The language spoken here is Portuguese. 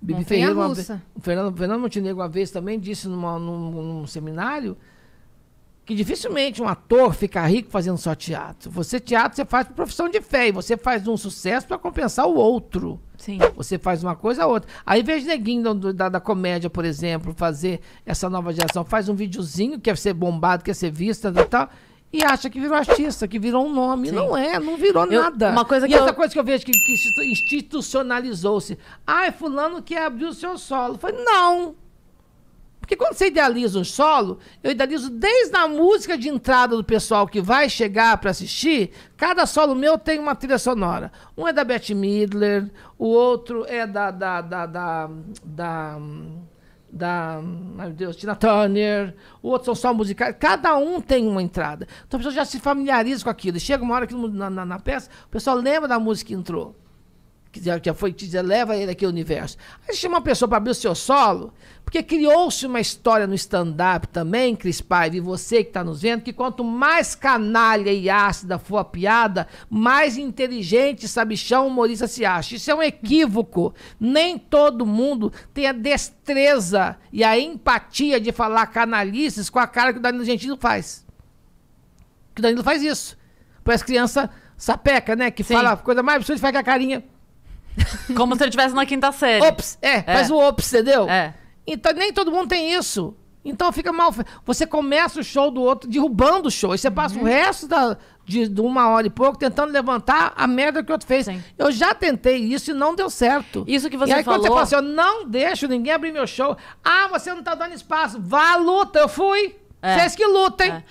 Bibi Ferreira, uma, o Fernando, Fernando Montenegro, uma vez, também disse numa, num, num, seminário que dificilmente um ator fica rico fazendo só teatro. Você, teatro, você faz por profissão de fé. E você faz um sucesso para compensar o outro. Sim. Você faz uma coisa a outra. Aí, veja neguinho do, da, da comédia, por exemplo, fazer essa nova geração, faz um videozinho, quer ser bombado, quer ser visto e tal e acha que virou artista, que virou um nome. Sim. Não é, não virou eu, nada. Uma coisa que e eu... essa coisa que eu vejo que, que institucionalizou-se. Ah, é fulano que abriu o seu solo. Foi, não! Porque quando você idealiza um solo, eu idealizo desde a música de entrada do pessoal que vai chegar para assistir. Cada solo meu tem uma trilha sonora. Um é da Beth Midler, o outro é da. da, da, da, da da, meu Deus, Tina Turner, outros são só musicais, cada um tem uma entrada. Então a pessoa já se familiariza com aquilo. chega uma hora que na, na, na peça, o pessoal lembra da música que entrou que já, já foi que já leva ele aqui ao universo. Aí chama uma pessoa para abrir o seu solo, porque criou-se uma história no stand-up também, Cris Paiva, e você que está nos vendo, que quanto mais canalha e ácida for a piada, mais inteligente, sabichão, humorista se acha. Isso é um equívoco. Nem todo mundo tem a destreza e a empatia de falar canalices com a cara que o Danilo Gentili faz. Que o Danilo faz isso. Para as crianças sapeca, né? Que Sim. fala coisa mais absurda e faz com a carinha. Como se eu estivesse na quinta série. Ops, é, é, faz o ops, entendeu? É. Então nem todo mundo tem isso. Então fica mal. Você começa o show do outro derrubando o show. E você passa uhum. o resto da, de, de, uma hora e pouco tentando levantar a merda que o outro fez. Sim. Eu já tentei isso e não deu certo. Isso que você e aí, falou. Quando você fala assim, eu não deixo ninguém abrir meu show. Ah, você não tá dando espaço. Vá, luta. Eu fui. É. Vocês que lutem. É.